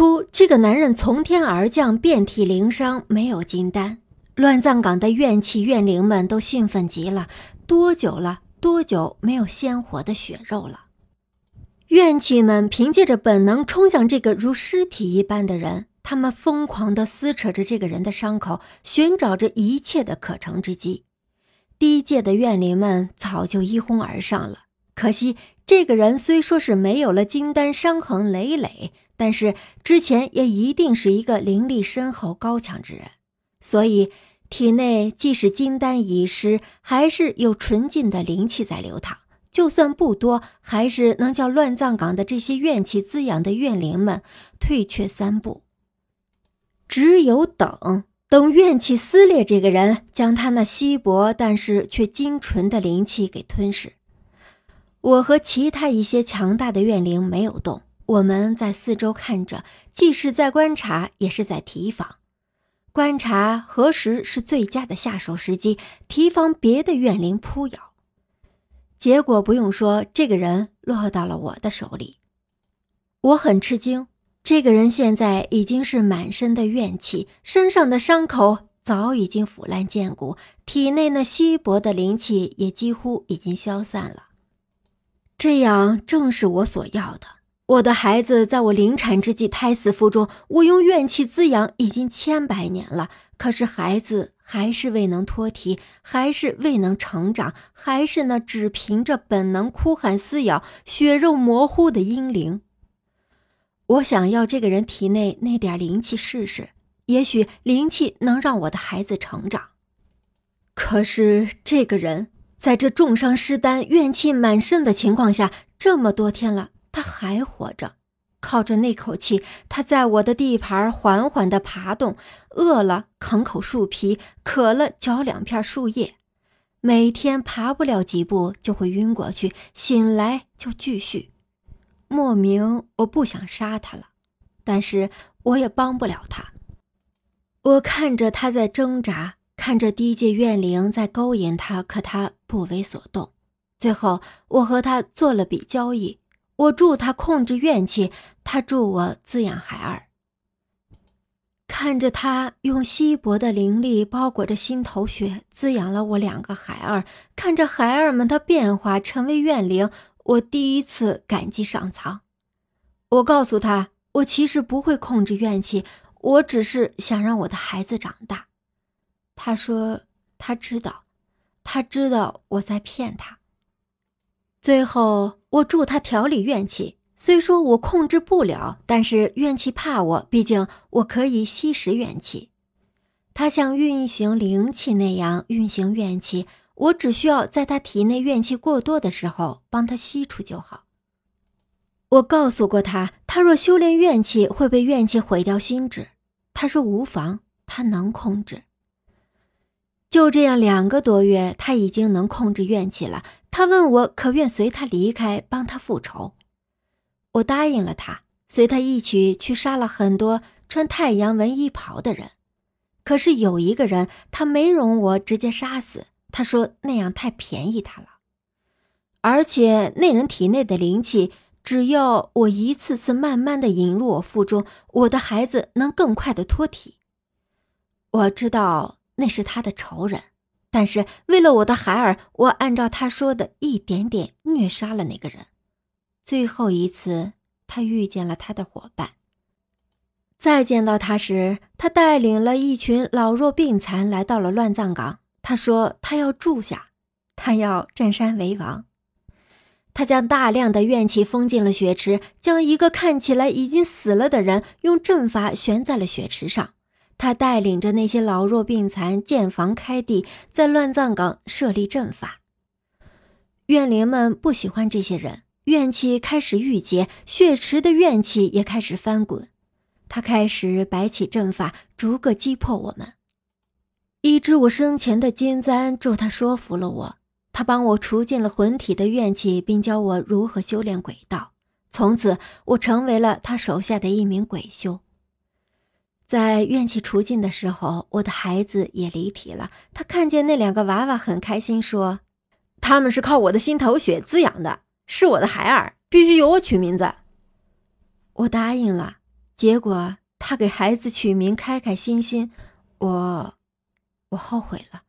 出这个男人从天而降，遍体鳞伤，没有金丹。乱葬岗的怨气怨灵们都兴奋极了，多久了？多久没有鲜活的血肉了？怨气们凭借着本能冲向这个如尸体一般的人，他们疯狂地撕扯着这个人的伤口，寻找着一切的可乘之机。低贱的怨灵们早就一哄而上了，可惜。这个人虽说是没有了金丹，伤痕累累，但是之前也一定是一个灵力深厚、高强之人，所以体内即使金丹已失，还是有纯净的灵气在流淌。就算不多，还是能叫乱葬岗的这些怨气滋养的怨灵们退却三步。只有等等怨气撕裂这个人，将他那稀薄但是却精纯的灵气给吞噬。我和其他一些强大的怨灵没有动，我们在四周看着，既是在观察，也是在提防。观察何时是最佳的下手时机，提防别的怨灵扑咬。结果不用说，这个人落到了我的手里。我很吃惊，这个人现在已经是满身的怨气，身上的伤口早已经腐烂见骨，体内那稀薄的灵气也几乎已经消散了。这样正是我所要的。我的孩子在我临产之际胎死腹中，我用怨气滋养已经千百年了，可是孩子还是未能脱体，还是未能成长，还是那只凭着本能哭喊撕咬、血肉模糊的婴灵。我想要这个人体内那点灵气试试，也许灵气能让我的孩子成长。可是这个人。在这重伤失丹、怨气满身的情况下，这么多天了，他还活着，靠着那口气，他在我的地盘缓缓地爬动，饿了啃口树皮，渴了嚼两片树叶，每天爬不了几步就会晕过去，醒来就继续。莫名我不想杀他了，但是我也帮不了他。我看着他在挣扎，看着低阶怨灵在勾引他，可他。不为所动，最后我和他做了笔交易，我助他控制怨气，他助我滋养孩儿。看着他用稀薄的灵力包裹着心头血，滋养了我两个孩儿。看着孩儿们的变化，成为怨灵，我第一次感激上苍。我告诉他，我其实不会控制怨气，我只是想让我的孩子长大。他说，他知道。他知道我在骗他。最后，我助他调理怨气，虽说我控制不了，但是怨气怕我，毕竟我可以吸食怨气。他像运行灵气那样运行怨气，我只需要在他体内怨气过多的时候帮他吸出就好。我告诉过他，他若修炼怨气会被怨气毁掉心智。他说无妨，他能控制。就这样，两个多月，他已经能控制怨气了。他问我可愿随他离开，帮他复仇。我答应了他，随他一起去杀了很多穿太阳纹衣袍的人。可是有一个人，他没容我直接杀死。他说那样太便宜他了，而且那人体内的灵气，只要我一次次慢慢的引入我腹中，我的孩子能更快的脱体。我知道。那是他的仇人，但是为了我的孩儿，我按照他说的一点点虐杀了那个人。最后一次，他遇见了他的伙伴。再见到他时，他带领了一群老弱病残来到了乱葬岗。他说他要住下，他要占山为王。他将大量的怨气封进了血池，将一个看起来已经死了的人用阵法悬在了血池上。他带领着那些老弱病残建房开地，在乱葬岗设立阵法。怨灵们不喜欢这些人，怨气开始郁结，血池的怨气也开始翻滚。他开始摆起阵法，逐个击破我们。一只我生前的金簪助他说服了我，他帮我除尽了魂体的怨气，并教我如何修炼鬼道。从此，我成为了他手下的一名鬼修。在怨气除尽的时候，我的孩子也离体了。他看见那两个娃娃很开心，说：“他们是靠我的心头血滋养的，是我的孩儿，必须由我取名字。”我答应了，结果他给孩子取名“开开心心”，我，我后悔了。